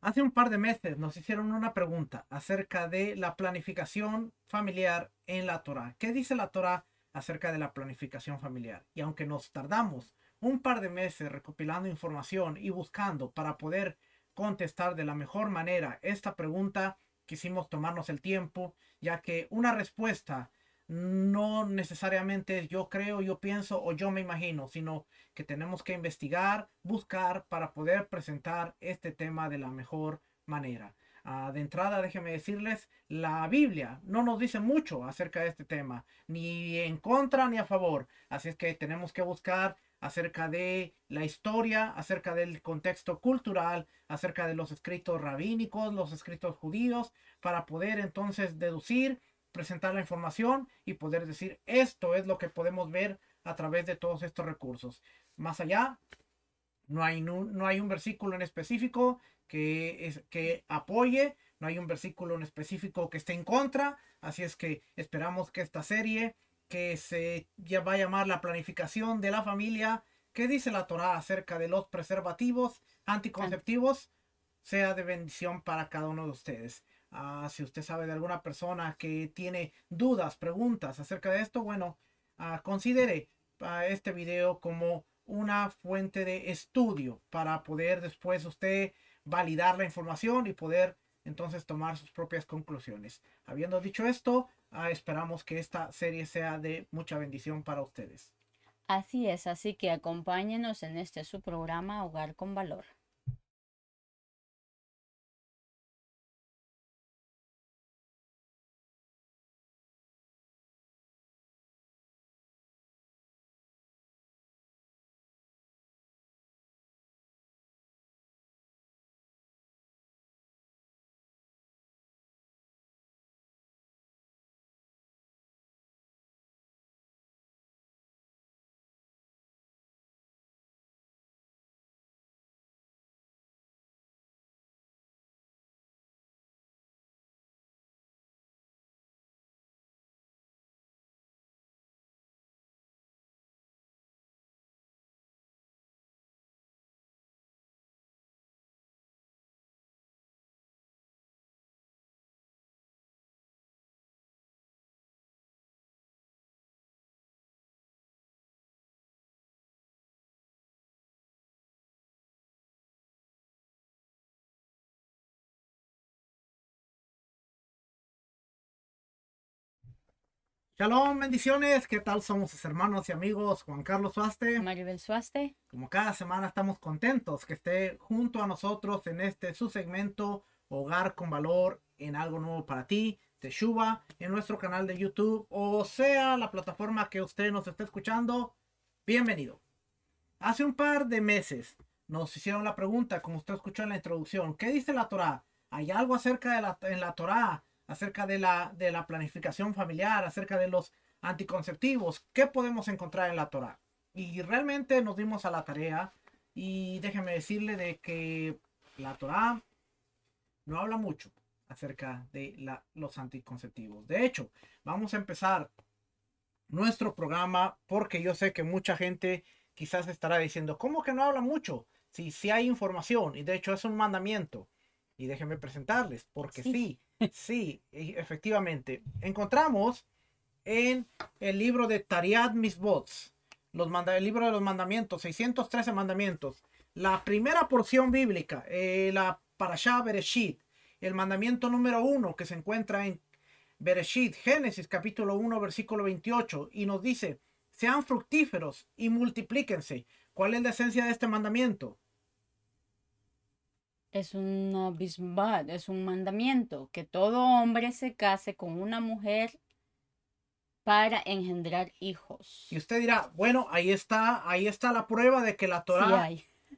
Hace un par de meses nos hicieron una pregunta acerca de la planificación familiar en la Torah. ¿Qué dice la Torah acerca de la planificación familiar? Y aunque nos tardamos un par de meses recopilando información y buscando para poder contestar de la mejor manera esta pregunta, quisimos tomarnos el tiempo, ya que una respuesta no necesariamente yo creo, yo pienso o yo me imagino, sino que tenemos que investigar, buscar para poder presentar este tema de la mejor manera. Ah, de entrada, déjenme decirles, la Biblia no nos dice mucho acerca de este tema, ni en contra ni a favor. Así es que tenemos que buscar acerca de la historia, acerca del contexto cultural, acerca de los escritos rabínicos, los escritos judíos, para poder entonces deducir presentar la información y poder decir esto es lo que podemos ver a través de todos estos recursos. Más allá, no hay, no, hay un versículo en específico que, es, que apoye, no hay un versículo en específico que esté en contra, así es que esperamos que esta serie que se ya va a llamar la planificación de la familia, que dice la Torá acerca de los preservativos anticonceptivos? Sea de bendición para cada uno de ustedes. Ah, si usted sabe de alguna persona que tiene dudas, preguntas acerca de esto, bueno, ah, considere ah, este video como una fuente de estudio para poder después usted validar la información y poder entonces tomar sus propias conclusiones. Habiendo dicho esto, esperamos que esta serie sea de mucha bendición para ustedes. Así es, así que acompáñenos en este su programa Hogar con Valor. Shalom, bendiciones. ¿Qué tal somos sus hermanos y amigos? Juan Carlos Suaste. Maribel Suaste. Como cada semana estamos contentos que esté junto a nosotros en este su segmento Hogar con Valor en algo nuevo para ti, Teshuva, en nuestro canal de YouTube o sea la plataforma que usted nos esté escuchando. Bienvenido. Hace un par de meses nos hicieron la pregunta, como usted escuchó en la introducción, ¿qué dice la Torah? ¿Hay algo acerca de la, en la Torá acerca de la, de la planificación familiar, acerca de los anticonceptivos, qué podemos encontrar en la Torah. Y realmente nos dimos a la tarea y déjeme decirle de que la Torah no habla mucho acerca de los anticonceptivos. De hecho, vamos a empezar nuestro programa porque yo sé que mucha gente quizás estará diciendo, ¿cómo que no habla mucho? Si, si hay información y de hecho es un mandamiento. Y déjenme presentarles, porque sí, sí, efectivamente. Encontramos en el libro de Tariat Misbots, los el libro de los mandamientos, 613 mandamientos. La primera porción bíblica, eh, la Parashá Bereshit, el mandamiento número uno que se encuentra en Bereshit, Génesis capítulo 1, versículo 28, y nos dice, sean fructíferos y multiplíquense. ¿Cuál es la esencia de este mandamiento? es un abismo es un mandamiento, que todo hombre se case con una mujer para engendrar hijos. Y usted dirá, bueno, ahí está, ahí está la prueba de que la Torah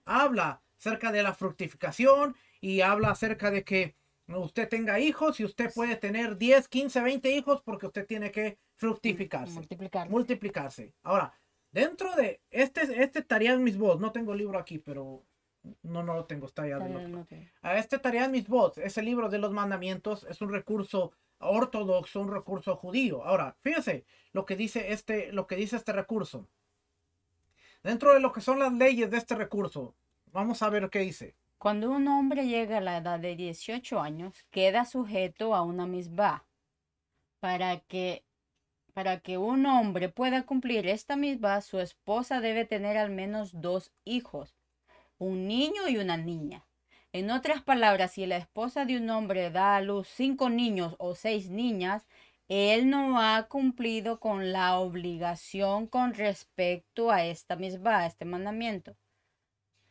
habla acerca de la fructificación y habla acerca de que usted tenga hijos y usted puede tener 10, 15, 20 hijos porque usted tiene que fructificarse. Multiplicarse. Multiplicarse. Ahora, dentro de este, este mis voz, no tengo libro aquí, pero no, no lo tengo, está allá. de este Tarea mis bots es el libro de los mandamientos, es un recurso ortodoxo, un recurso judío. Ahora, fíjense lo que dice este, lo que dice este recurso. Dentro de lo que son las leyes de este recurso, vamos a ver qué dice. Cuando un hombre llega a la edad de 18 años, queda sujeto a una misba Para que, para que un hombre pueda cumplir esta misba, su esposa debe tener al menos dos hijos un niño y una niña. En otras palabras, si la esposa de un hombre da a luz cinco niños o seis niñas, él no ha cumplido con la obligación con respecto a esta misma, este mandamiento.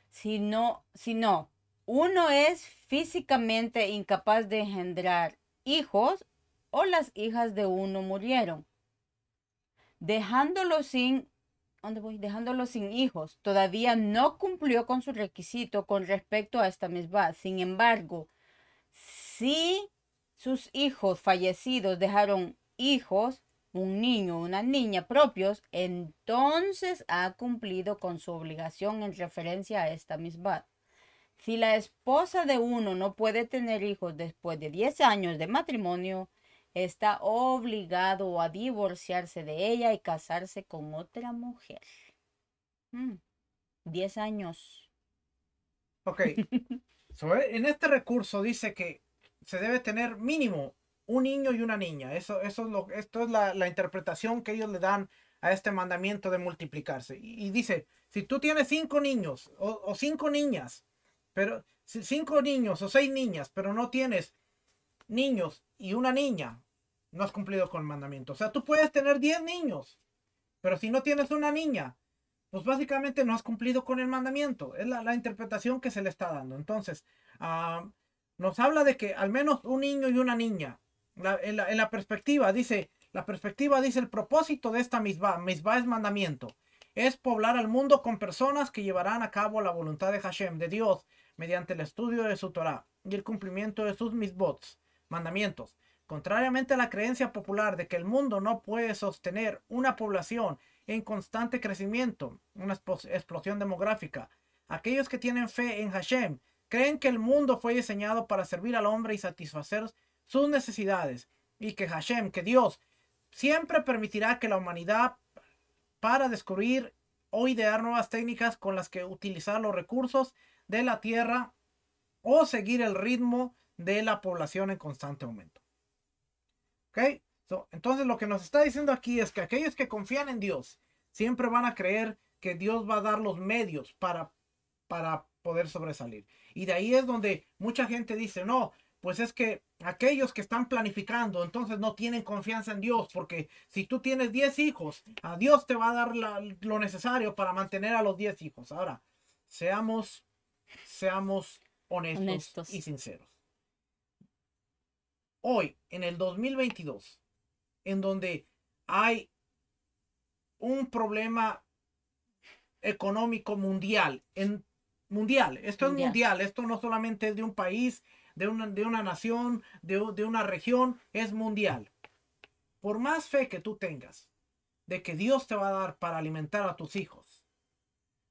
Si no, si no, uno es físicamente incapaz de engendrar hijos o las hijas de uno murieron, dejándolo sin ¿dónde voy? Dejándolo sin hijos. Todavía no cumplió con su requisito con respecto a esta misma. Sin embargo, si sus hijos fallecidos dejaron hijos, un niño o una niña propios, entonces ha cumplido con su obligación en referencia a esta misma. Si la esposa de uno no puede tener hijos después de 10 años de matrimonio, está obligado a divorciarse de ella y casarse con otra mujer. Mm, diez años. Ok. en este recurso dice que se debe tener mínimo un niño y una niña. Eso, eso es esto es la, interpretación que ellos le dan a este mandamiento de multiplicarse. Y, dice, si tú tienes cinco niños o, o, cinco niñas, pero cinco niños o seis niñas, pero no tienes niños y una niña, no has cumplido con el mandamiento. O sea, tú puedes tener 10 niños, pero si no tienes una niña, pues básicamente no has cumplido con el mandamiento. Es la, interpretación que se le está dando. Entonces, ah, nos habla de que al menos un niño y una niña. en, la, perspectiva dice, la perspectiva dice el propósito de esta misma, misma es mandamiento. Es poblar al mundo con personas que llevarán a cabo la voluntad de Hashem, de Dios, mediante el estudio de su Torah y el cumplimiento de sus misbots mandamientos. Contrariamente a la creencia popular de que el mundo no puede sostener una población en constante crecimiento, una explosión demográfica, aquellos que tienen fe en Hashem creen que el mundo fue diseñado para servir al hombre y satisfacer sus necesidades y que Hashem, que Dios, siempre permitirá que la humanidad para descubrir o idear nuevas técnicas con las que utilizar los recursos de la tierra o seguir el ritmo de la población en constante aumento. ¿Ok? entonces lo que nos está diciendo aquí es que aquellos que confían en Dios siempre van a creer que Dios va a dar los medios para, para poder sobresalir. Y de ahí es donde mucha gente dice, no, pues es que aquellos que están planificando, entonces no tienen confianza en Dios, porque si tú tienes 10 hijos, a Dios te va a dar lo necesario para mantener a los 10 hijos. Ahora, seamos, seamos honestos. y sinceros hoy, en el 2022, en donde hay un problema económico mundial, en, mundial, esto es mundial, esto no solamente es de un país, de una, de una nación, de, una región, es mundial. Por más fe que tú tengas de que Dios te va a dar para alimentar a tus hijos,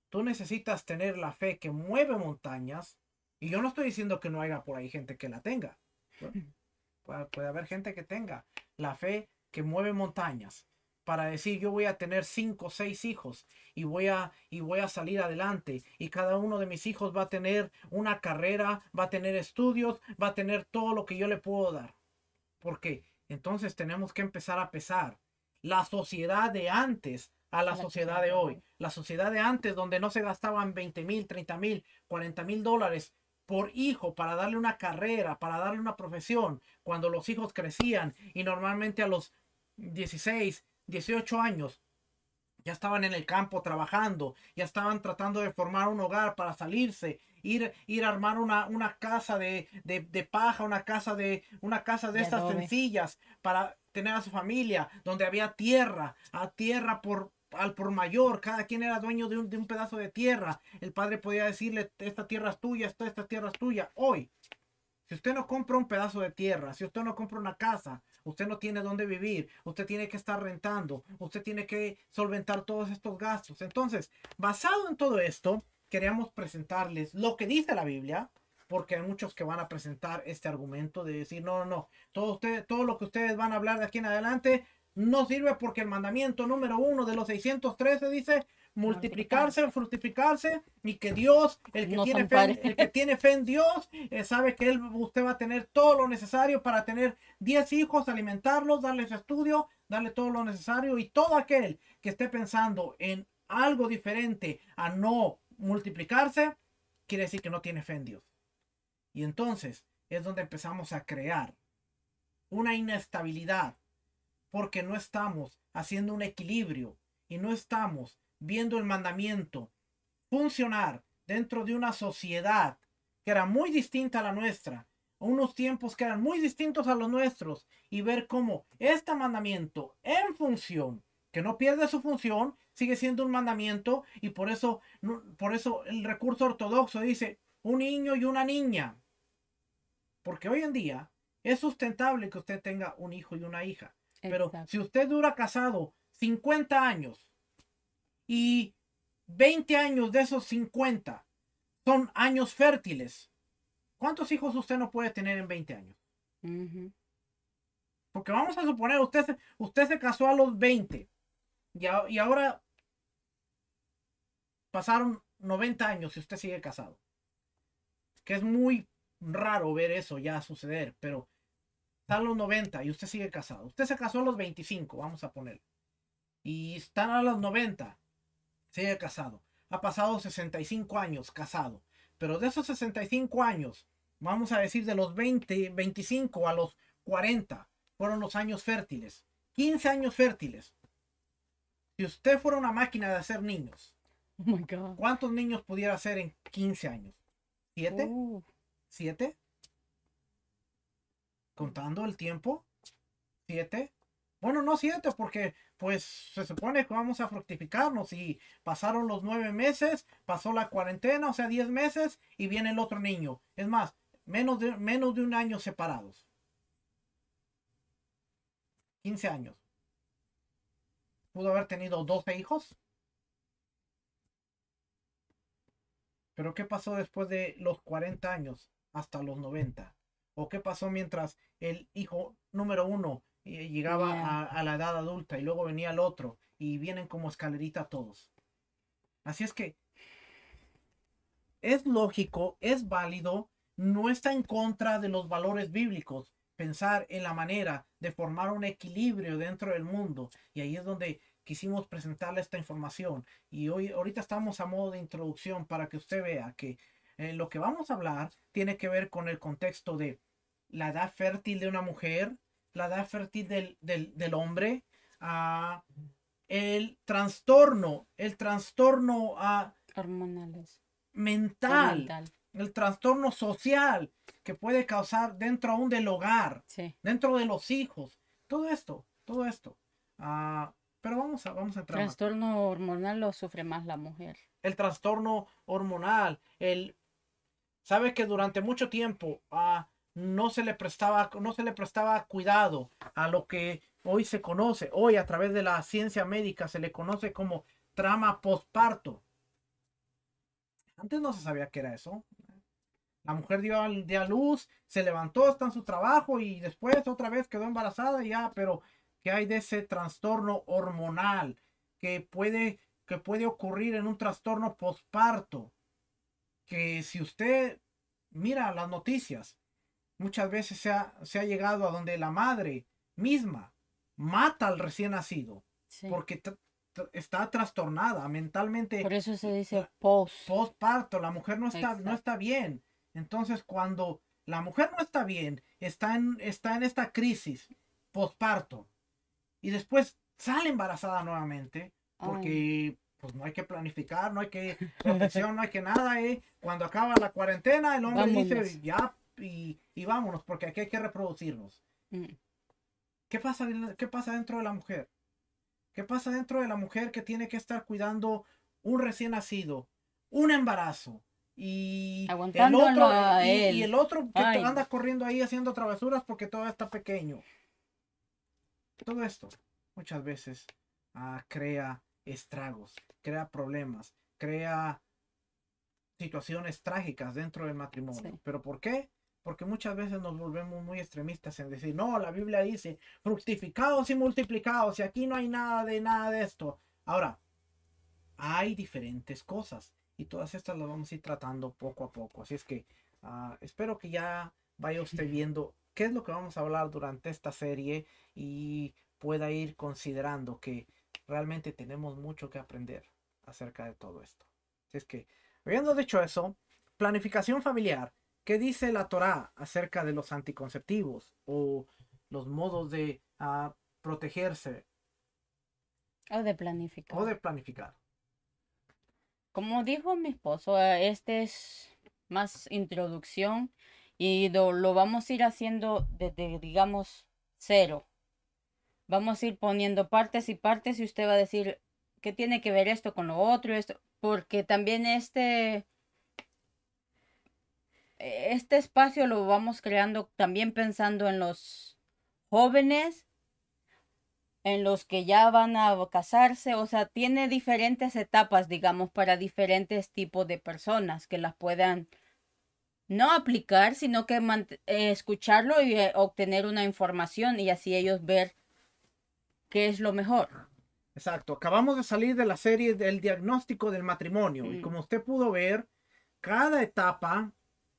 tú necesitas tener la fe que mueve montañas. Y yo no estoy diciendo que no haya por ahí gente que la tenga puede haber gente que tenga la fe que mueve montañas para decir yo voy a tener cinco o seis hijos y voy a y voy a salir adelante y cada uno de mis hijos va a tener una carrera, va a tener estudios, va a tener todo lo que yo le puedo dar. Porque entonces tenemos que empezar a pesar la sociedad de antes a la, sociedad de hoy. La sociedad de antes donde no se gastaban 20 mil, 30 mil, 40 mil dólares por hijo para darle una carrera, para darle una profesión, cuando los hijos crecían y normalmente a los 16, 18 años ya estaban en el campo trabajando, ya estaban tratando de formar un hogar para salirse, ir, ir a armar una, una casa de, de, paja, una casa de, una casa de, estas sencillas para tener a su familia, donde había tierra, a ah, tierra por, al por mayor, cada quien era dueño de un, pedazo de tierra. El padre podía decirle, esta tierra es tuya, esta, esta tierra es tuya. Hoy, si usted no compra un pedazo de tierra, si usted no compra una casa, usted no tiene dónde vivir, usted tiene que estar rentando, usted tiene que solventar todos estos gastos. Entonces, basado en todo esto, queríamos presentarles lo que dice la Biblia, porque hay muchos que van a presentar este argumento de decir, no, no, no, todo, usted, todo lo que ustedes van a hablar de aquí en adelante no sirve porque el mandamiento número uno de los 613 dice multiplicarse, fructificarse y que Dios, el que, tiene, fe, en Dios, eh, sabe que él, usted va a tener todo lo necesario para tener 10 hijos, alimentarlos, darles estudio, darle todo lo necesario y todo aquel que esté pensando en algo diferente a no multiplicarse, quiere decir que no tiene fe en Dios. Y entonces es donde empezamos a crear una inestabilidad porque no estamos haciendo un equilibrio y no estamos viendo el mandamiento funcionar dentro de una sociedad que era muy distinta a la nuestra, unos tiempos que eran muy distintos a los nuestros, y ver cómo este mandamiento en función, que no pierde su función, sigue siendo un mandamiento, y por eso, por eso el recurso ortodoxo dice un niño y una niña. Porque hoy en día es sustentable que usted tenga un hijo y una hija. Pero si usted dura casado 50 años y 20 años de esos 50 son años fértiles, ¿cuántos hijos usted no puede tener en 20 años? Porque vamos a suponer, usted se, usted se casó a los 20 y, y ahora pasaron 90 años y usted sigue casado. Que es muy raro ver eso ya suceder, pero están los 90 y usted sigue casado. Usted se casó a los 25, vamos a poner. Y están a los 90, sigue casado. Ha pasado 65 años casado. Pero de esos 65 años, vamos a decir de los 20, 25 a los 40, fueron los años fértiles. 15 años fértiles. Si usted fuera una máquina de hacer niños, oh ¿cuántos niños pudiera hacer en 15 años? ¿Siete? 7. ¿Siete? contando el tiempo, siete. Bueno, no siete, porque pues se supone que vamos a fructificarnos y pasaron los nueve meses, pasó la cuarentena, o sea, diez meses y viene el otro niño. Es más, menos de, menos de un año separados. 15 años. Pudo haber tenido 12 hijos. Pero ¿qué pasó después de los 40 años hasta los 90? o qué pasó mientras el hijo número uno eh, llegaba a, la edad adulta y luego venía el otro y vienen como escalerita todos. Así es que es lógico, es válido, no está en contra de los valores bíblicos pensar en la manera de formar un equilibrio dentro del mundo y ahí es donde quisimos presentarle esta información y hoy ahorita estamos a modo de introducción para que usted vea que eh, lo que vamos a hablar tiene que ver con el contexto de la edad fértil de una mujer, la edad fértil del, hombre, el trastorno, el trastorno a hormonales. Mental, el trastorno social que puede causar dentro aún del hogar, dentro de los hijos, todo esto, todo esto. Ah, pero vamos a, vamos a El trastorno hormonal lo sufre más la mujer. El trastorno hormonal, el... Sabes que durante mucho tiempo... a ah, no se le prestaba, no se le prestaba cuidado a lo que hoy se conoce, hoy a través de la ciencia médica se le conoce como trama postparto. Antes no se sabía qué era eso. La mujer dio a luz, se levantó, hasta en su trabajo y después otra vez quedó embarazada y ya, pero ¿qué hay de ese trastorno hormonal que puede, que puede ocurrir en un trastorno postparto? Que si usted mira las noticias, Muchas veces se ha, llegado a donde la madre misma mata al recién nacido porque está trastornada mentalmente. Por eso se dice post. Postparto, la mujer no está, no está bien. Entonces cuando la mujer no está bien, está en, está en esta crisis postparto y después sale embarazada nuevamente porque pues no hay que planificar, no hay que protección, no hay que nada. ¿eh? Cuando acaba la cuarentena el hombre dice ya y, y vámonos, porque aquí hay que reproducirnos. Mm. ¿Qué, pasa, ¿Qué pasa dentro de la mujer? ¿Qué pasa dentro de la mujer que tiene que estar cuidando un recién nacido, un embarazo? Y el, otro, y, el otro que anda corriendo ahí haciendo travesuras porque todavía está pequeño. Todo esto muchas veces ah, crea estragos, crea problemas, crea situaciones trágicas dentro del matrimonio. ¿Pero por qué? Porque muchas veces nos volvemos muy extremistas en decir, no, la Biblia dice, fructificados y multiplicados, y aquí no hay nada de nada de esto. Ahora, hay diferentes cosas y todas estas las vamos a ir tratando poco a poco. Así es que ah, espero que ya vaya usted viendo qué es lo que vamos a hablar durante esta serie y pueda ir considerando que realmente tenemos mucho que aprender acerca de todo esto. Así es que, habiendo dicho eso, planificación familiar ¿Qué dice la Torá acerca de los anticonceptivos o los modos de ah, protegerse? O de planificar. O de planificar. Como dijo mi esposo, eh, este es más introducción y lo, vamos a ir haciendo desde, digamos, cero. Vamos a ir poniendo partes y partes y usted va a decir, ¿qué tiene que ver esto con lo otro? Esto? Porque también este e-, este espacio lo vamos creando también pensando en los jóvenes, en los que ya van a casarse, o sea, tiene diferentes etapas, digamos, para diferentes tipos de personas que las puedan no aplicar, sino que eh, escucharlo y eh, obtener una información y así ellos ver qué es lo mejor. Exacto, acabamos de salir de la serie del diagnóstico del matrimonio y mm. como usted pudo ver, cada etapa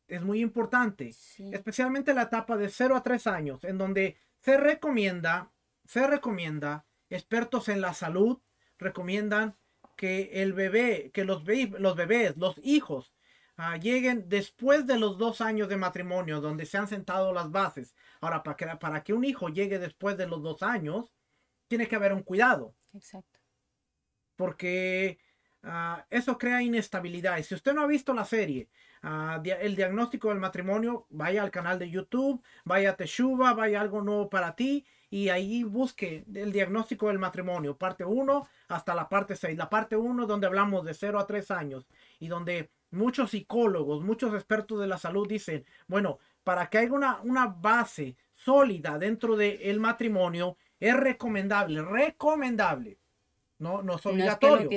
es muy importante, especialmente la etapa de 0 a 3 años, en donde se recomienda, se recomienda, expertos en la salud recomiendan que el bebé, que los, los bebés, los hijos, ah, lleguen después de los dos años de matrimonio, donde se han sentado las bases. Ahora, para que, para que un hijo llegue después de los dos años, tiene que haber un cuidado. Exacto. Porque Ah, eso crea inestabilidad. Y si usted no ha visto la serie, ah, el diagnóstico del matrimonio, vaya al canal de YouTube, vaya a Teshuva, vaya algo nuevo para ti y ahí busque el diagnóstico del matrimonio, parte 1 hasta la parte 6. La parte 1 donde hablamos de 0 a 3 años y donde muchos psicólogos, muchos expertos de la salud dicen, bueno, para que haya una, una base sólida dentro del matrimonio, es recomendable, recomendable no, es obligatorio.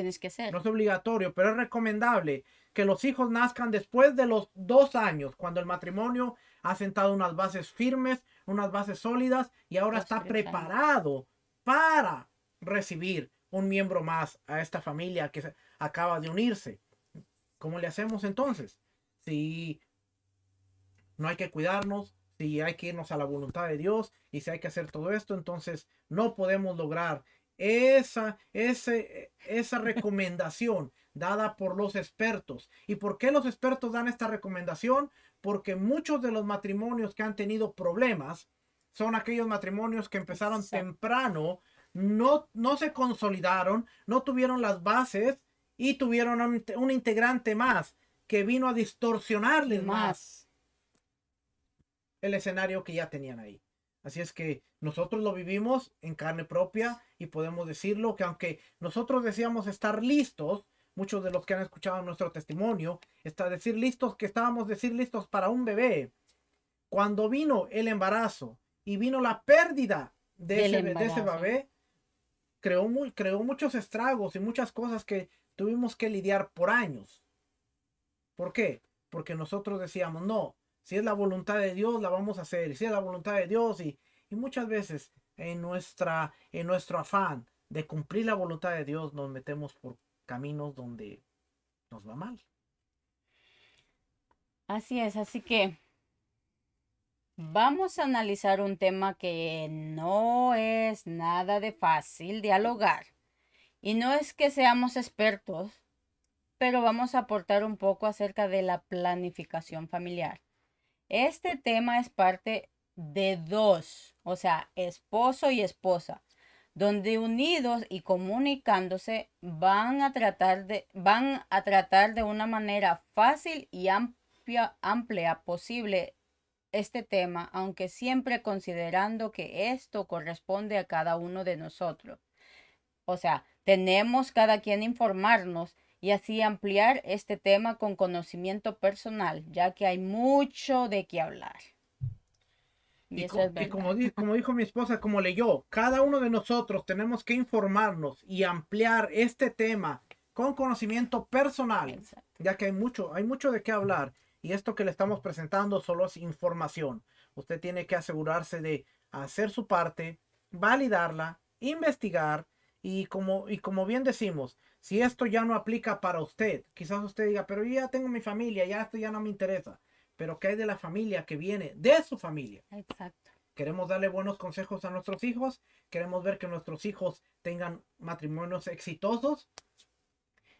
No, es obligatorio, pero es recomendable que los hijos nazcan después de los dos años, cuando el matrimonio ha sentado unas bases firmes, unas bases sólidas y ahora está preparado para recibir un miembro más a esta familia que acaba de unirse. ¿Cómo le hacemos entonces? Si no hay que cuidarnos, si hay que irnos a la voluntad de Dios y si hay que hacer todo esto, entonces no podemos lograr esa, esa recomendación dada por los expertos. ¿Y por qué los expertos dan esta recomendación? Porque muchos de los matrimonios que han tenido problemas son aquellos matrimonios que empezaron temprano, no, no se consolidaron, no tuvieron las bases y tuvieron un, integrante más que vino a distorsionarles más el escenario que ya tenían ahí. Así es que nosotros lo vivimos en carne propia y podemos decirlo que aunque nosotros decíamos estar listos, muchos de los que han escuchado nuestro testimonio, está decir listos que estábamos decir listos para un bebé. Cuando vino el embarazo y vino la pérdida de, ese, bebé, creó, creó muchos estragos y muchas cosas que tuvimos que lidiar por años. ¿Por qué? Porque nosotros decíamos, no, si es la voluntad de Dios, la vamos a hacer. si es la voluntad de Dios, y, muchas veces en, nuestra, en nuestro afán de cumplir la voluntad de Dios nos metemos por caminos donde nos va mal. Así es, así que vamos a analizar un tema que no es nada de fácil dialogar. Y no es que seamos expertos, pero vamos a aportar un poco acerca de la planificación familiar. Este tema es parte de dos, o sea, esposo y esposa, donde unidos y comunicándose van a tratar de, van a tratar de una manera fácil y amplia, amplia posible este tema, aunque siempre considerando que esto corresponde a cada uno de nosotros. O sea, tenemos cada quien informarnos y así ampliar este tema con conocimiento personal, ya que hay mucho de qué hablar. Y, como, dijo mi esposa, como leyó, cada uno de nosotros tenemos que informarnos y ampliar este tema con conocimiento personal, ya que hay mucho, hay mucho de qué hablar. Y esto que le estamos presentando solo es información. Usted tiene que asegurarse de hacer su parte, validarla, investigar y como, y como bien decimos, si esto ya no aplica para usted, quizás usted diga, pero yo ya tengo mi familia, ya esto ya no me interesa. Pero ¿qué hay de la familia que viene de su familia? Exacto. Queremos darle buenos consejos a nuestros hijos, queremos ver que nuestros hijos tengan matrimonios exitosos.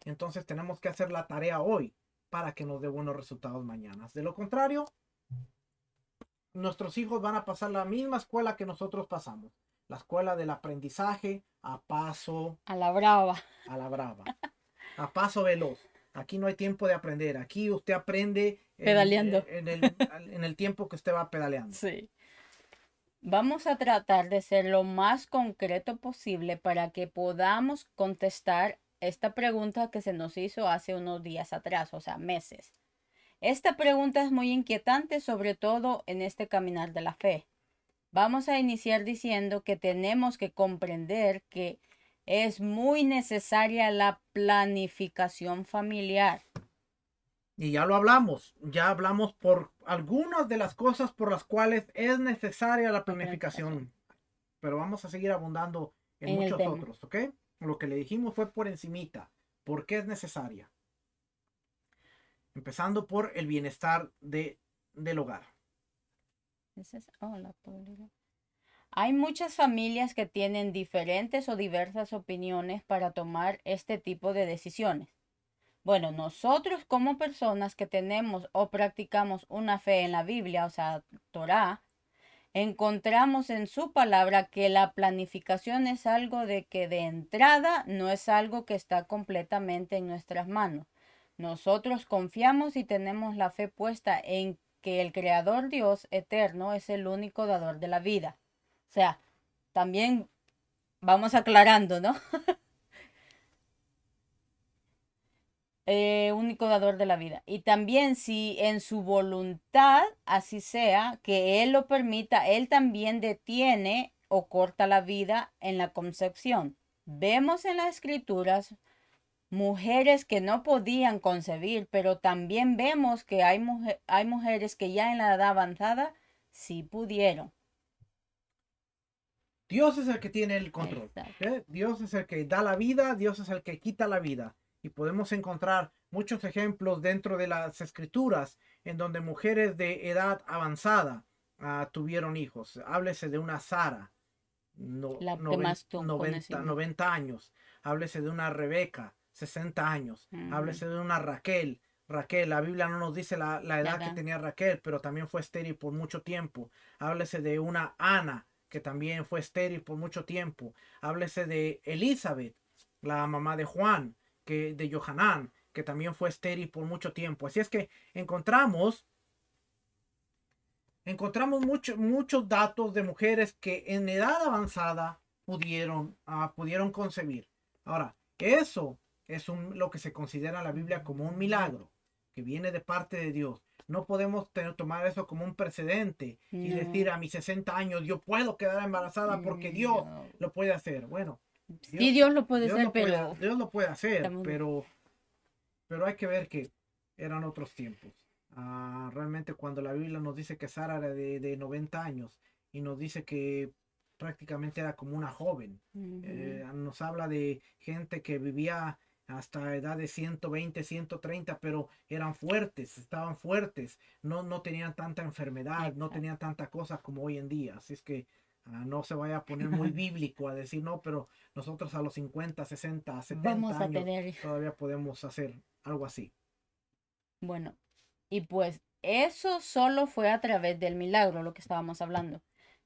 Entonces tenemos que hacer la tarea hoy para que nos dé buenos resultados mañana. De lo contrario, nuestros hijos van a pasar la misma escuela que nosotros pasamos la escuela del aprendizaje a paso. A la brava. A la brava. A paso veloz. Aquí no hay tiempo de aprender. Aquí usted aprende. Pedaleando. Eh, en, el, el, tiempo que usted va pedaleando. Sí. Vamos a tratar de ser lo más concreto posible para que podamos contestar esta pregunta que se nos hizo hace unos días atrás, o sea, meses. Esta pregunta es muy inquietante, sobre todo en este caminar de la fe. Vamos a iniciar diciendo que tenemos que comprender que es muy necesaria la planificación familiar. Y ya lo hablamos, ya hablamos por algunas de las cosas por las cuales es necesaria la planificación. Pero vamos a seguir abundando en, muchos otros, ¿ok? Lo que le dijimos fue por encimita, ¿por qué es necesaria? Empezando por el bienestar del hogar. Oh, Hay muchas familias que tienen diferentes o diversas opiniones para tomar este tipo de decisiones. Bueno, nosotros como personas que tenemos o practicamos una fe en la Biblia, o sea, Torah, encontramos en su palabra que la planificación es algo de que de entrada no es algo que está completamente en nuestras manos. Nosotros confiamos y tenemos la fe puesta en que el creador Dios eterno es el único dador de la vida. O sea, también vamos aclarando, ¿no? Eh, único dador de la vida. Y también si en su voluntad, así sea, que Él lo permita, Él también detiene o corta la vida en la concepción. Vemos en las escrituras mujeres que no podían concebir, pero también vemos que hay, mujeres que ya en la edad avanzada sí pudieron. Dios es el que tiene el control. ¿eh? Dios es el que da la vida, Dios es el que quita la vida. Y podemos encontrar muchos ejemplos dentro de las escrituras en donde mujeres de edad avanzada ah, tuvieron hijos. Háblese de una Sara, no, 90, 90, años. Háblese de una Rebeca, 60 años. Mm. Háblese de una Raquel. Raquel, la Biblia no nos dice la, edad que tenía Raquel, pero también fue estéril por mucho tiempo. Háblese de una Ana, que también fue estéril por mucho tiempo. Háblese de Elizabeth, la mamá de Juan, que de Johanán, que también fue estéril por mucho tiempo. Así es que encontramos encontramos muchos datos de mujeres que en edad avanzada pudieron, ah, pudieron concebir. Ahora, eso es un, lo que se considera la Biblia como un milagro que viene de parte de Dios. No podemos tomar eso como un precedente y decir a mis 60 años yo puedo quedar embarazada porque Dios lo puede hacer. Bueno, y Dios lo puede hacer, pero Dios puede hacer, pero pero hay que ver que eran otros tiempos. Ah, realmente cuando la Biblia nos dice que Sara era de, de 90 años y nos dice que prácticamente era como una joven, eh, nos habla de gente que vivía hasta edad de 120, 130, pero eran fuertes, estaban fuertes, no, no tenían tanta enfermedad, no tenían tanta cosa como hoy en día. Así es que ah, no se vaya a poner muy bíblico a decir, no, pero nosotros a los 50, 60, 70 años todavía podemos hacer algo así. Bueno, y pues eso solo fue a través del milagro, lo que estábamos hablando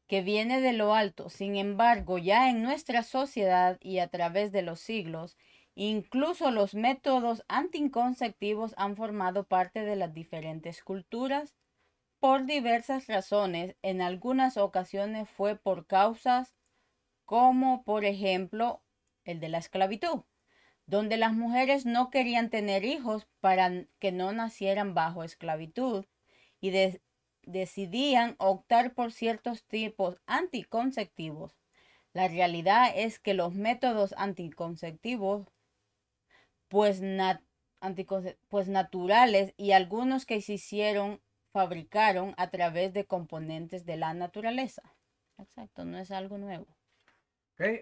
que viene de lo alto. Sin embargo, ya en nuestra sociedad y a través de los siglos, Incluso los métodos anticonceptivos han formado parte de las diferentes culturas por diversas razones. En algunas ocasiones fue por causas como por ejemplo el de la esclavitud, donde las mujeres no querían tener hijos para que no nacieran bajo esclavitud y decidían optar por ciertos tipos anticonceptivos. La realidad es que los métodos anticonceptivos pues, pues naturales y algunos que se hicieron, fabricaron a través de componentes de la naturaleza. Exacto, no es algo nuevo.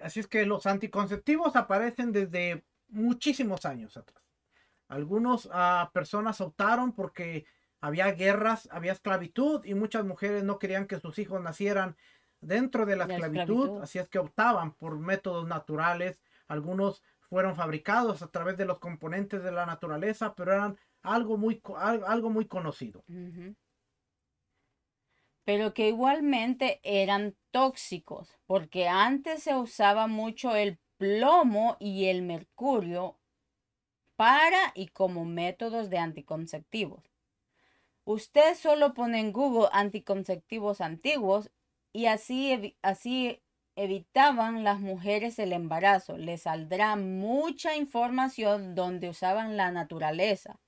así es que los anticonceptivos aparecen desde muchísimos años atrás. Algunas ah, personas optaron porque había guerras, había esclavitud y muchas mujeres no querían que sus hijos nacieran dentro de la, esclavitud, así es que optaban por métodos naturales. Algunos fueron fabricados a través de los componentes de la naturaleza, pero eran algo muy, algo muy conocido. Pero que igualmente eran tóxicos, porque antes se usaba mucho el plomo y el mercurio para y como métodos de anticonceptivos. Usted solo pone en Google anticonceptivos antiguos y así, así evitaban las mujeres el embarazo. Les saldrá mucha información donde usaban la naturaleza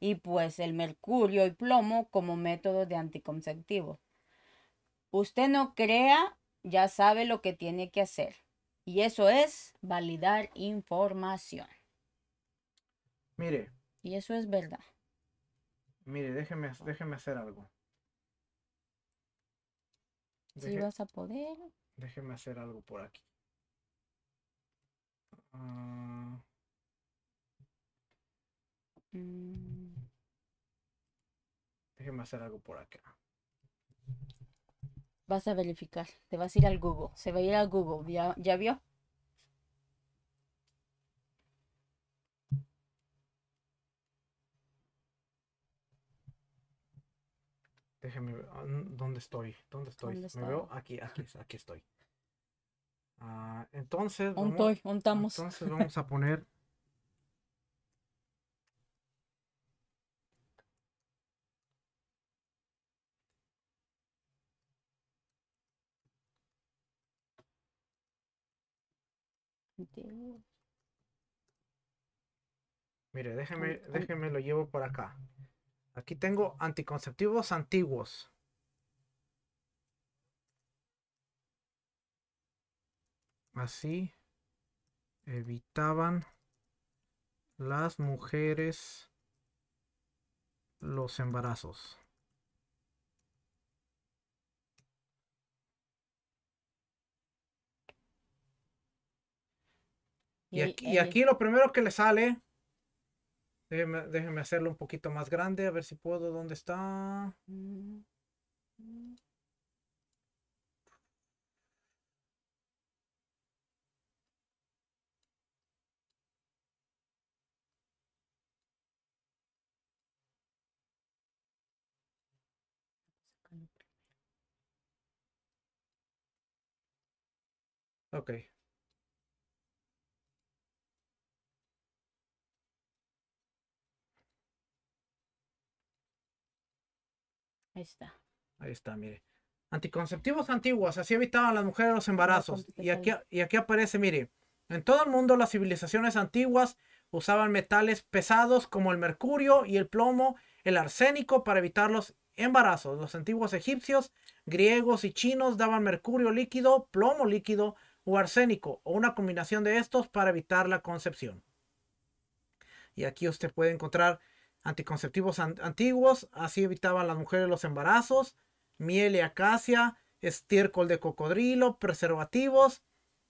y pues el mercurio y plomo como método de anticonceptivo. Usted no crea, ya sabe lo que tiene que hacer. Y eso es validar información. Mire. Y eso es verdad. Mire, déjeme, déjeme hacer algo. Si vas a poder. Déjeme hacer algo por aquí. Ah. Déjeme hacer algo por acá. Vas a verificar. Te vas a ir al Google. Se va a ir al Google. ya vio? Déjeme ver. Ah, ¿Dónde estoy? ¿Dónde estoy? ¿Me veo? Aquí, aquí, aquí estoy. Ah, entonces. vamos, entonces vamos a poner. Mire, déjeme, déjeme lo llevo por acá. Aquí tengo anticonceptivos antiguos. Así evitaban las mujeres los embarazos. Y aquí, lo primero que le sale Déjeme, déjeme, hacerlo un poquito más grande, a ver si puedo. ¿Dónde está? Mm, mm. Ok. Ahí está. Ahí está, mire. Anticonceptivos antiguos, así evitaban las mujeres los embarazos. Y aquí, y aquí aparece, mire. En todo el mundo las civilizaciones antiguas usaban metales pesados como el mercurio y el plomo, el arsénico para evitar los embarazos. Los antiguos egipcios, griegos y chinos daban mercurio líquido, plomo líquido o arsénico o una combinación de estos para evitar la concepción. Y aquí usted puede encontrar anticonceptivos antiguos, así evitaban las mujeres los embarazos, miel y acacia, estiércol de cocodrilo, preservativos.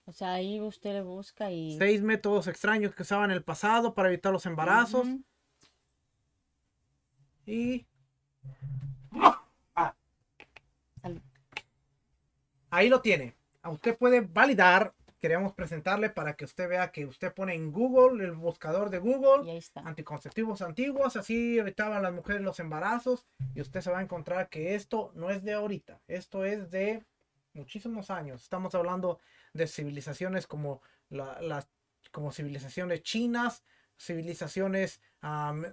O sea, ahí usted le busca y... Seis métodos extraños que usaban en el pasado para evitar los embarazos. Y... Ahí lo tiene. Usted puede validar Queríamos presentarle para que usted vea que usted pone en Google, el buscador de Google, anticonceptivos antiguos, así evitaban las mujeres los embarazos y usted se va a encontrar que esto no es de ahorita, esto es de muchísimos años. Estamos hablando de civilizaciones como la, las como civilizaciones chinas, civilizaciones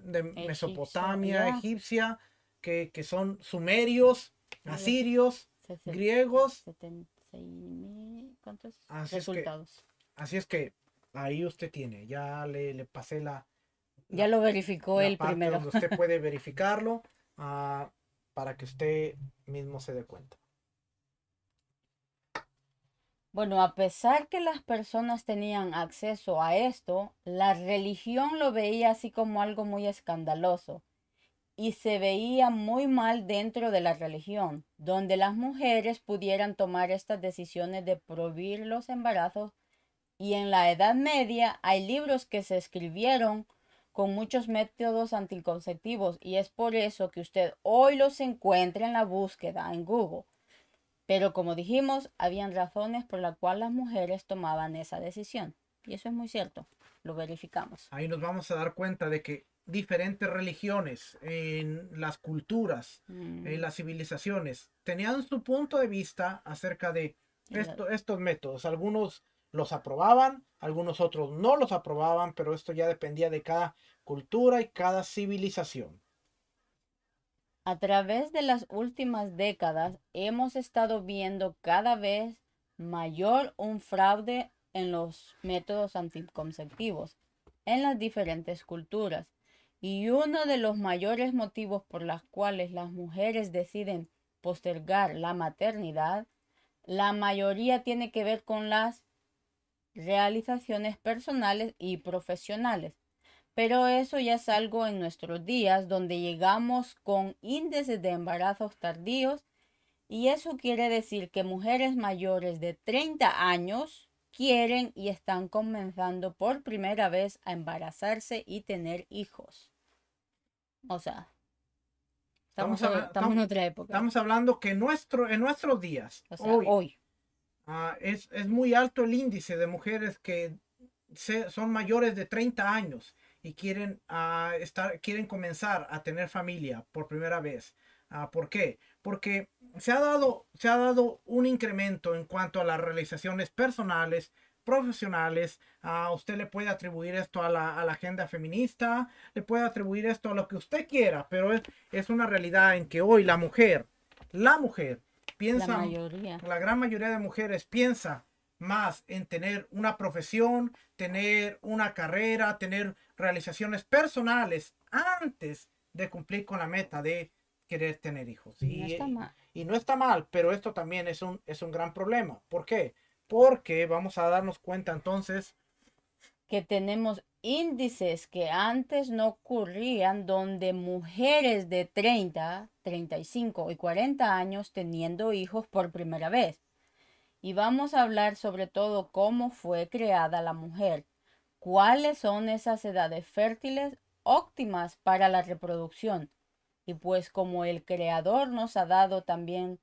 de Mesopotamia, egipcia, que, son sumerios, asirios, griegos así resultados. Es que, así es que ahí usted tiene, ya le, pasé la... Ya lo verificó el primero. Donde usted puede verificarlo ah, para que usted mismo se dé cuenta. Bueno, a pesar que las personas tenían acceso a esto, la religión lo veía así como algo muy escandaloso y se veía muy mal dentro de la religión, donde las mujeres pudieran tomar estas decisiones de prohibir los embarazos y en la Edad Media hay libros que se escribieron con muchos métodos anticonceptivos y es por eso que usted hoy los encuentra en la búsqueda en Google. Pero como dijimos, habían razones por las cuales las mujeres tomaban esa decisión. Y eso es muy cierto, lo verificamos. Ahí nos vamos a dar cuenta de que diferentes religiones, en las culturas, en mm. las civilizaciones, tenían su punto de vista acerca de estos métodos. Algunos los aprobaban, algunos otros no los aprobaban, pero esto ya dependía de cada cultura y cada civilización. A través de las últimas décadas hemos estado viendo cada vez mayor un fraude en los métodos anticonceptivos en las diferentes culturas. Y uno de los mayores motivos por los cuales las mujeres deciden postergar la maternidad, la mayoría tiene que ver con las realizaciones personales y profesionales. Pero eso ya es algo en nuestros días donde llegamos con índices de embarazos tardíos y eso quiere decir que mujeres mayores de 30 años quieren y están comenzando por primera vez a embarazarse y tener hijos. O sea, estamos, en otra época. Estamos hablando que nuestro, en nuestros días, hoy, ah, es, muy alto el índice de mujeres que son mayores de 30 años y quieren, ah, estar, quieren comenzar a tener familia por primera vez. Ah, ¿Por qué? Porque se ha, dado, se ha dado un incremento en cuanto a las realizaciones personales profesionales. a ah, usted le puede atribuir esto a la, agenda feminista, le puede atribuir esto a lo que usted quiera, pero es, es una realidad en que hoy la mujer, la mujer, piensa, la, gran mayoría de mujeres piensa más en tener una profesión, tener una carrera, tener realizaciones personales antes de cumplir con la meta de querer tener hijos. Y, no está eh, mal. Y no está mal, pero esto también es un, es un gran problema. ¿Por qué? porque vamos a darnos cuenta entonces que tenemos índices que antes no ocurrían donde mujeres de 30, 35 y 40 años teniendo hijos por primera vez. Y vamos a hablar sobre todo cómo fue creada la mujer, cuáles son esas edades fértiles óptimas para la reproducción. Y pues como el creador nos ha dado también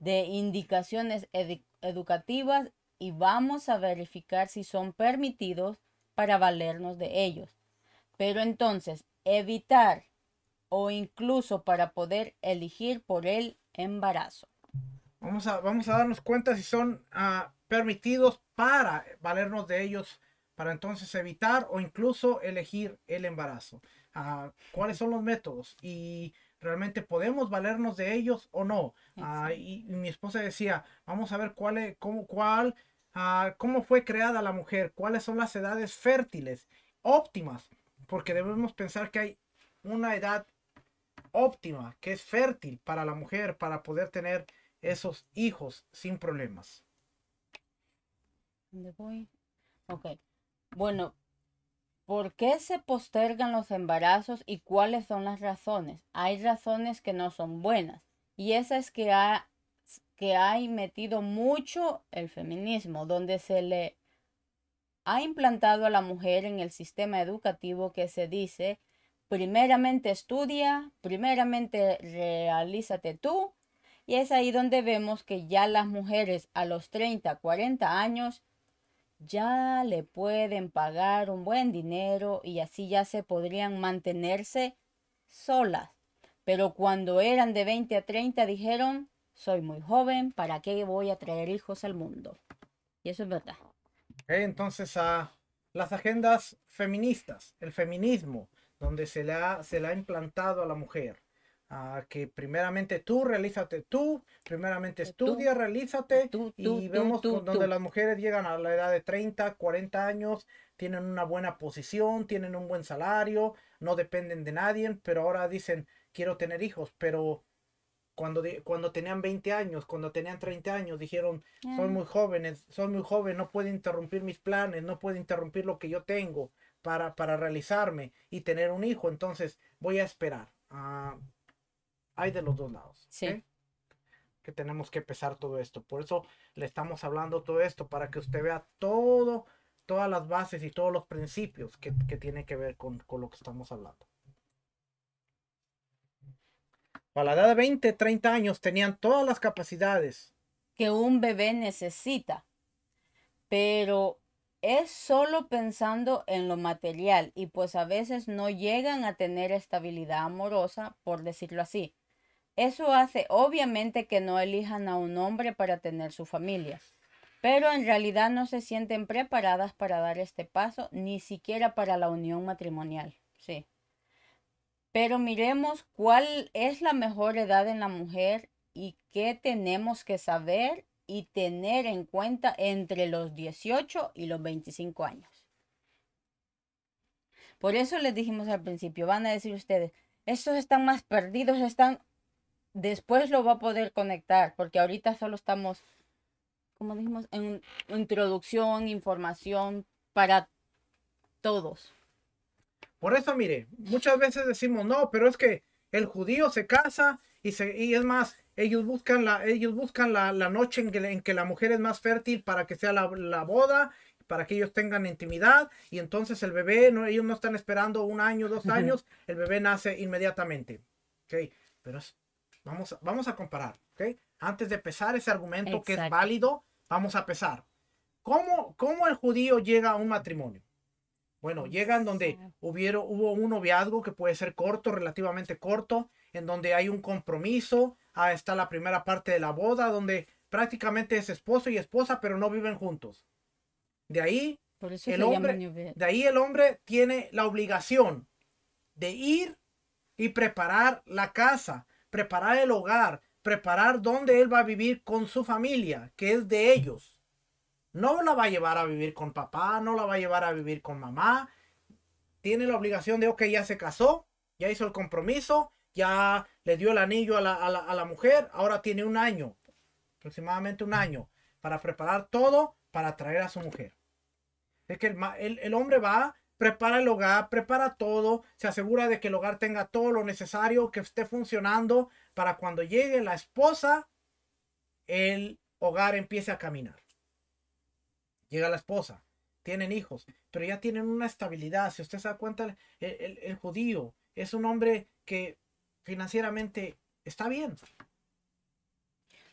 de indicaciones educativas y vamos a verificar si son permitidos para valernos de ellos. Pero entonces, evitar o incluso para poder elegir por el embarazo. Vamos a, vamos a darnos cuenta si son ah, permitidos para valernos de ellos, para entonces evitar o incluso elegir el embarazo. Ah, ¿Cuáles son los métodos? Y realmente podemos valernos de ellos o no. Ah, y, mi esposa decía, vamos a ver cuál, es, cómo, cuál cómo fue creada la mujer, cuáles son las edades fértiles óptimas, porque debemos pensar que hay una edad óptima, que es fértil para la mujer para poder tener esos hijos sin problemas. ¿Dónde voy? Ok. Bueno, ¿por qué se postergan los embarazos y cuáles son las razones? Hay razones que no son buenas y esa es que ha, que ha metido mucho el feminismo, donde se le ha implantado a la mujer en el sistema educativo que se dice, primeramente estudia, primeramente realízate tú, y es ahí donde vemos que ya las mujeres a los 30, 40 años ya le pueden pagar un buen dinero y así ya se podrían mantenerse solas. Pero cuando eran de 20 a 30 dijeron, soy muy joven, ¿para qué voy a traer hijos al mundo? Y eso es verdad. entonces, a las agendas feministas, el feminismo, donde se le ha, se ha implantado a la mujer. a que primeramente tú, realízate tú, primeramente eh, estudia, realízate y vemos donde las mujeres llegan a la edad de 30, 40 años, tienen una buena posición, tienen un buen salario, no dependen de nadie, pero ahora dicen quiero tener hijos, pero cuando, tenían 20 años, cuando tenían 30 años, dijeron, son mm. muy jóvenes, son muy joven, no puedo interrumpir mis planes, no puedo interrumpir lo que yo tengo para, para realizarme y tener un hijo, entonces voy a esperar. Ah, hay de los dos lados. Sí. ¿eh? Que tenemos que pesar todo esto. Por eso le estamos hablando todo esto, para que usted vea todo, todas las bases y todos los principios que, que tiene que ver con lo que estamos hablando. Para la edad de 20, 30 años tenían todas las capacidades. Que un bebé necesita. Pero es solo pensando en lo material y pues a veces no llegan a tener estabilidad amorosa, por decirlo así. Eso hace obviamente que no elijan a un hombre para tener su familia, pero en realidad no se sienten preparadas para dar este paso, ni siquiera para la unión matrimonial. Sí. Pero miremos cuál es la mejor edad en la mujer y qué tenemos que saber y tener en cuenta entre los 18 y los 25 años. Por eso les dijimos al principio, van a decir ustedes, estos están más perdidos, están... Después lo va a poder conectar, porque ahorita solo estamos, como dijimos, en introducción, información para todos. Por eso, mire, muchas veces decimos, no, pero es que el judío se casa y, se, y es más, ellos buscan la, ellos buscan la, noche en que, la mujer es más fértil para que sea la, boda, para que ellos tengan intimidad y entonces el bebé, no, ellos no están esperando un año, dos años, el bebé nace inmediatamente. ¿okay? Pero vamos, vamos a comparar. ¿okay? Antes de pesar ese argumento que es válido, vamos a pesar. ¿Cómo, ¿Cómo el judío llega a un matrimonio? Bueno, llegan donde hubieron, hubo un noviazgo que puede ser corto, relativamente corto, en donde hay un compromiso. Ah, está la primera parte de la boda, donde prácticamente es esposo y esposa, pero no viven juntos. De ahí, el hombre, de ahí el hombre tiene la obligación de ir y preparar la casa, preparar el hogar, preparar dónde él va a vivir con su familia, que es de ellos. No la va a llevar a vivir con papá, no la va a llevar a vivir con mamá. Tiene la obligación de, ok, ya se casó, ya hizo el compromiso, ya le dio el anillo a la, mujer, ahora tiene un año, aproximadamente un año, para preparar todo para traer a su mujer. Es que el hombre va, prepara el hogar, prepara todo, se asegura de que el hogar tenga todo lo necesario, que esté funcionando para cuando llegue la esposa, el hogar empiece a caminar llega la esposa, tienen hijos, pero ya tienen una estabilidad. Si usted se da cuenta, el, judío es un hombre que financieramente está bien.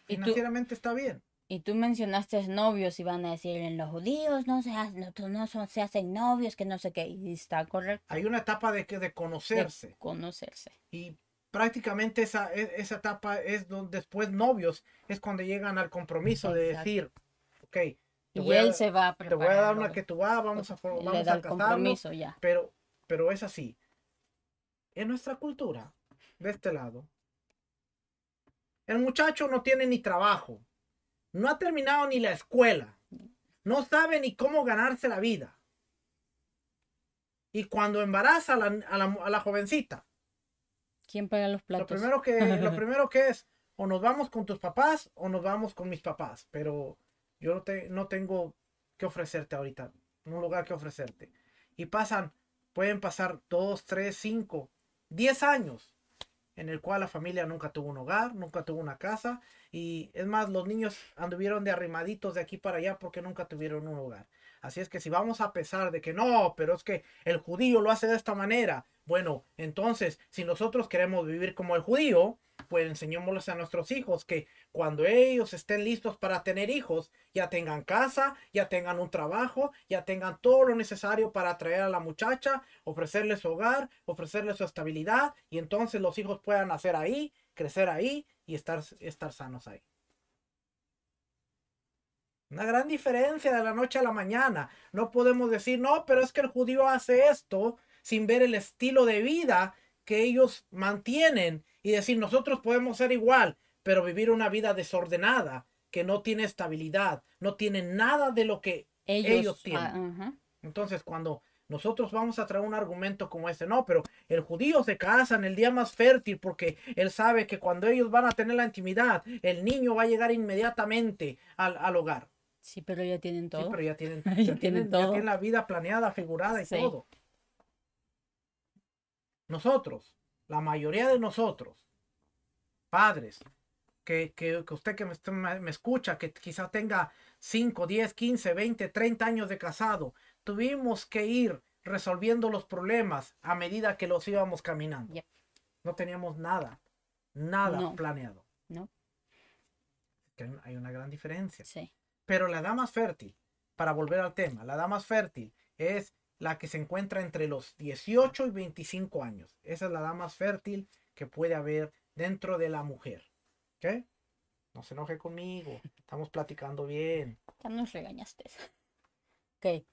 Financieramente está bien. Y tú mencionaste novios y van a decir, en los judíos no se, hacen, no, son, se hacen novios, que no sé qué, y está correcto. Hay una etapa de, de conocerse. conocerse. Y prácticamente esa, e, esa etapa es donde después novios, es cuando llegan al compromiso de decir, ok, y él se va a preparar. Te voy a dar una que tú vas, vamos a formar. Le compromiso ya. Pero, pero es así. En nuestra cultura, de este lado, el muchacho no tiene ni trabajo, no ha terminado ni la escuela, no sabe ni cómo ganarse la vida. Y cuando embaraza a la, jovencita, ¿quién paga los platos? Lo primero, que, lo primero que es, o nos vamos con tus papás o nos vamos con mis papás, pero yo no, tengo que ofrecerte ahorita, un lugar que ofrecerte. Y pasan, pueden pasar dos tres cinco diez años en el cual la familia nunca tuvo un hogar, nunca tuvo una casa, y es más, los niños anduvieron de arrimaditos de aquí para allá porque nunca tuvieron un hogar. Así es que si vamos a pesar de que no, pero es que el judío lo hace de esta manera, bueno, entonces, si nosotros queremos vivir como el judío, pues enseñémosles a nuestros hijos que cuando ellos estén listos para tener hijos, ya tengan casa, ya tengan un trabajo, ya tengan todo lo necesario para atraer a la muchacha, ofrecerle su hogar, ofrecerle su estabilidad, y entonces los hijos puedan nacer ahí, crecer ahí y estar, estar sanos ahí. Una gran diferencia de la noche a la mañana. No podemos decir, no, pero es que el judío hace esto sin ver el estilo de vida que ellos mantienen y decir, nosotros podemos ser igual, pero vivir una vida desordenada, que no tiene estabilidad, no tiene nada de lo que ellos, ah, tienen. Entonces, cuando nosotros vamos a traer un argumento como ese, no, pero el judío se casa en el día más fértil porque él sabe que cuando ellos van a tener la intimidad, el niño va a llegar inmediatamente al, hogar. Sí, pero ya tienen todo. Sí, pero ya tienen, todo. tienen la vida planeada, figurada y todo. Nosotros la mayoría de nosotros, padres, que, usted que me, escucha, que quizás tenga 5, 10, 15, 20, 30 años de casado, tuvimos que ir resolviendo los problemas a medida que los íbamos caminando. No teníamos nada, nada planeado. No. Hay una gran diferencia. Sí. Pero la edad más fértil, para volver al tema, la edad más fértil es la que se encuentra entre los 18 y 25 años. Esa es la edad más fértil que puede haber dentro de la mujer. ¿Ok? No se enoje conmigo. Estamos platicando bien. Ya nos regañaste. Ok. Eh,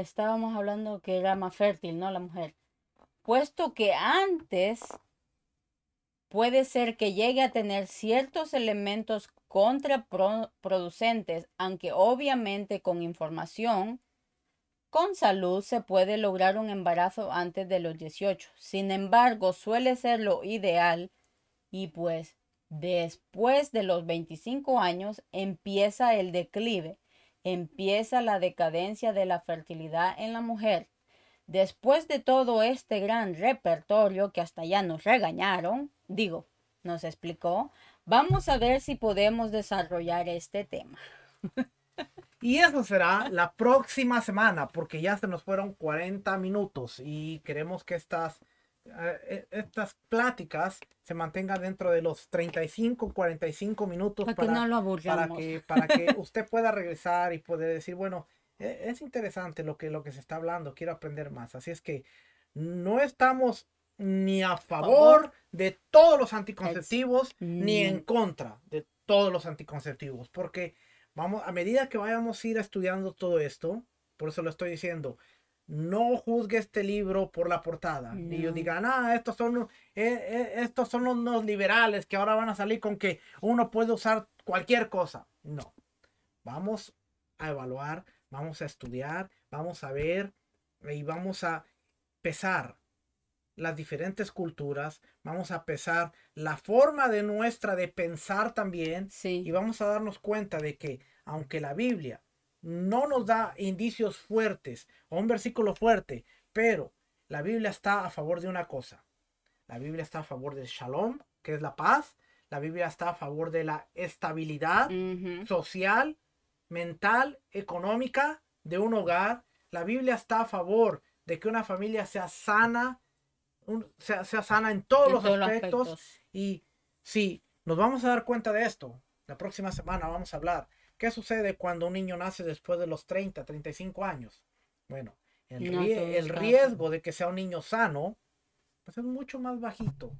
estábamos hablando que era más fértil, ¿no? La mujer. Puesto que antes puede ser que llegue a tener ciertos elementos contraproducentes, aunque obviamente con información con salud se puede lograr un embarazo antes de los 18, sin embargo suele ser lo ideal y pues después de los 25 años empieza el declive, empieza la decadencia de la fertilidad en la mujer. Después de todo este gran repertorio que hasta ya nos regañaron, digo, nos explicó, vamos a ver si podemos desarrollar este tema. Y eso será la próxima semana, porque ya se nos fueron 40 minutos y queremos que estas, eh, eh, estas pláticas se mantengan dentro de los 35, 45 minutos para, que, no para, que, usted pueda regresar y poder decir, bueno, e-, es interesante lo que, lo que se está hablando, quiero aprender más. Así es que no estamos ni a favor, de todos los anticonceptivos, ni en contra de todos los anticonceptivos, porque Vamos, a medida que vayamos a ir estudiando todo esto, por eso lo estoy diciendo, no juzgue este libro por la portada. Ni yo diga, ah, estos son, eh, eh, estos son los liberales que ahora van a salir con que uno puede usar cualquier cosa. No. Vamos a evaluar, vamos a estudiar, vamos a ver y vamos a pesar las diferentes culturas, vamos a pesar la forma de nuestra de pensar también sí. y vamos a darnos cuenta de que aunque la Biblia no nos da indicios fuertes o un versículo fuerte, pero la Biblia está a favor de una cosa. La Biblia está a favor del shalom, que es la paz. La Biblia está a favor de la estabilidad social, mental, económica de un hogar. La Biblia está a favor de que una familia sea sana, sea, sana en todos los aspectos. Y si nos vamos a dar cuenta de esto, la próxima semana vamos a hablar. ¿Qué sucede cuando un niño nace después de los 30, 35 años? Bueno, el, riesgo de que sea un niño sano pues, es mucho más bajito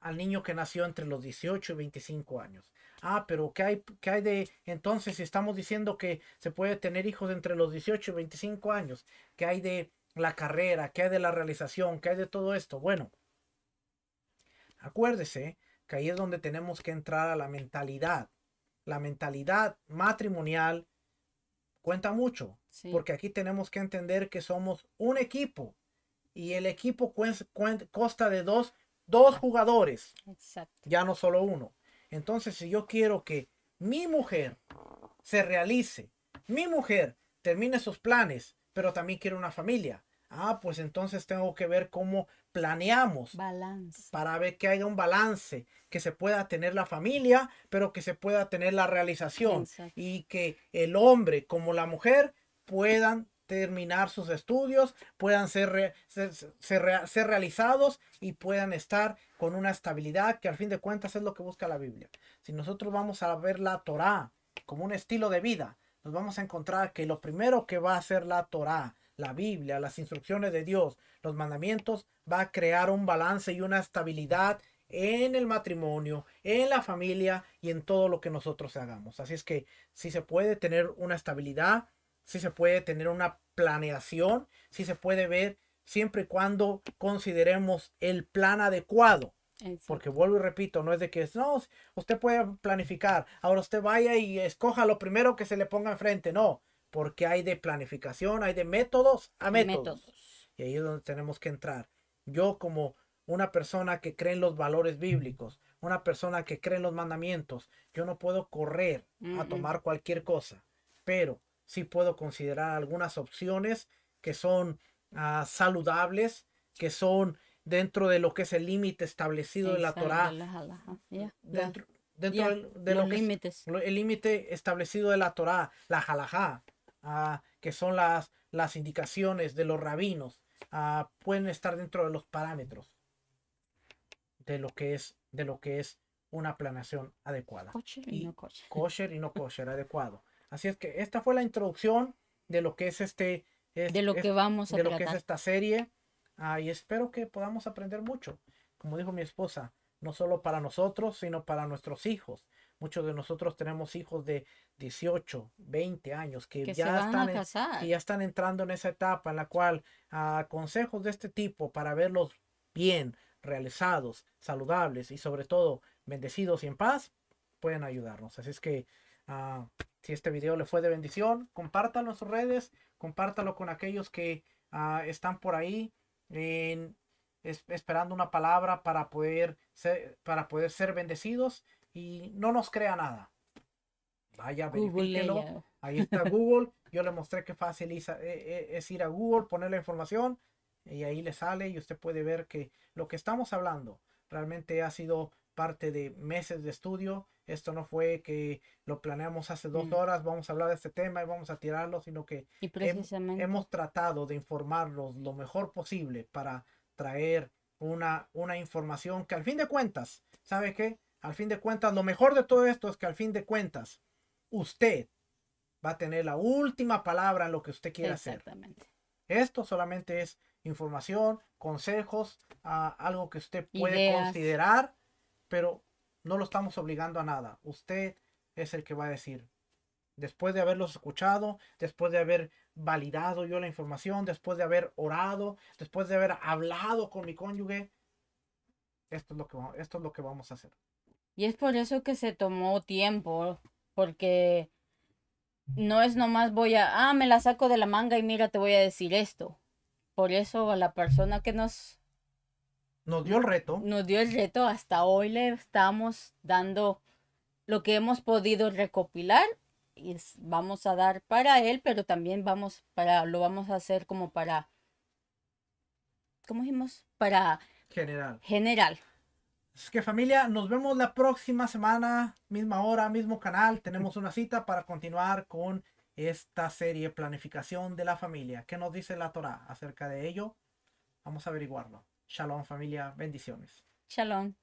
al niño que nació entre los 18 y 25 años. Ah, pero ¿qué hay, qué hay de entonces si estamos diciendo que se puede tener hijos entre los 18 y 25 años? ¿Qué hay de la carrera, qué hay de la realización, qué hay de todo esto. Bueno, acuérdese que ahí es donde tenemos que entrar a la mentalidad. La mentalidad matrimonial cuenta mucho, porque aquí tenemos que entender que somos un equipo y el equipo consta de dos, dos jugadores, ya no solo uno. Entonces, si yo quiero que mi mujer se realice, mi mujer termine sus planes, pero también quiero una familia, Ah, pues entonces tengo que ver cómo planeamos. Para ver que haya un balance, que se pueda tener la familia, pero que se pueda tener la realización. Y que el hombre como la mujer puedan terminar sus estudios, puedan ser, ser, realizados y puedan estar con una estabilidad que al fin de cuentas es lo que busca la Biblia. Si nosotros vamos a ver la Torah como un estilo de vida, nos vamos a encontrar que lo primero que va a hacer la Torá la Biblia, las instrucciones de Dios, los mandamientos, va a crear un balance y una estabilidad en el matrimonio, en la familia y en todo lo que nosotros hagamos. Así es que si se puede tener una estabilidad, si se puede tener una planeación, si se puede ver siempre y cuando consideremos el plan adecuado. Porque vuelvo y repito, no es de que no, usted puede planificar, ahora usted vaya y escoja lo primero que se le ponga enfrente, no, porque hay de planificación, hay de métodos a métodos. Y ahí es donde tenemos que entrar. Yo como una persona que cree en los valores bíblicos, una persona que cree en los mandamientos, yo no puedo correr a tomar cualquier cosa, pero sí puedo considerar algunas opciones que son ah, saludables, que son dentro de lo que es el límite establecido de la Torah. dentro, de, los límites. el límite establecido de la Torah, la halajá, Ah, que son las, las indicaciones de los rabinos, ah, pueden estar dentro de los parámetros de lo que es, de lo que es una planeación adecuada. Kosher y, no kosher. Kosher y no kosher, adecuado. Así es que esta fue la introducción de lo que es este... de lo que vamos a De lo que es esta serie. Ah, y espero que podamos aprender mucho. Como dijo mi esposa, no solo para nosotros, sino para nuestros hijos. Muchos de nosotros tenemos hijos de 18, 20 años que, ya, están ya están entrando en esa etapa en la cual ah, consejos de este tipo para verlos bien, realizados, saludables y sobre todo bendecidos y en paz pueden ayudarnos. Así es que ah, si este video le fue de bendición, compártalo en sus redes, compártalo con aquellos que ah, están por ahí esperando una palabra para poder, para poder ser bendecidos y no nos crea nada. Vaya, verifíquelo. Ahí está Google. Yo le mostré que fácil eh, eh, es ir a Google, poner la información y ahí le sale y usted puede ver que lo que estamos hablando realmente ha sido parte de meses de estudio. Esto no fue que lo planeamos hace dos mm. horas, vamos a hablar de este tema y vamos a tirarlo, sino que hemos tratado de informarlos lo mejor posible para traer una, una información que al fin de cuentas, ¿sabe qué? Al fin de cuentas, lo mejor de todo esto es que al fin de cuentas, usted va a tener la última palabra en lo que usted quiera hacer. Esto solamente es información, consejos, ah, algo que usted puede considerar, pero no lo estamos obligando a nada. Usted es el que va a decir. Después de haberlos escuchado, después de haber validado yo la información, después de haber orado, después de haber hablado con mi cónyuge, esto es lo que, esto es lo que vamos a hacer. Y es por eso que se tomó tiempo, porque no es nomás voy a, ah, me la saco de la manga y mira, te voy a decir esto. Por eso a la persona que nos... Nos dio el reto. Nos dio el reto, hasta hoy le estamos dando lo que hemos podido recopilar y vamos a dar para él, pero también vamos para, lo vamos a hacer como para, ¿cómo dijimos? Para... General. General, es que familia, nos vemos la próxima semana, misma hora, mismo canal. Tenemos una cita para continuar con esta serie Planificación de la Familia. ¿Qué nos dice la Torah acerca de ello? Vamos a averiguarlo. Shalom familia, bendiciones. Shalom.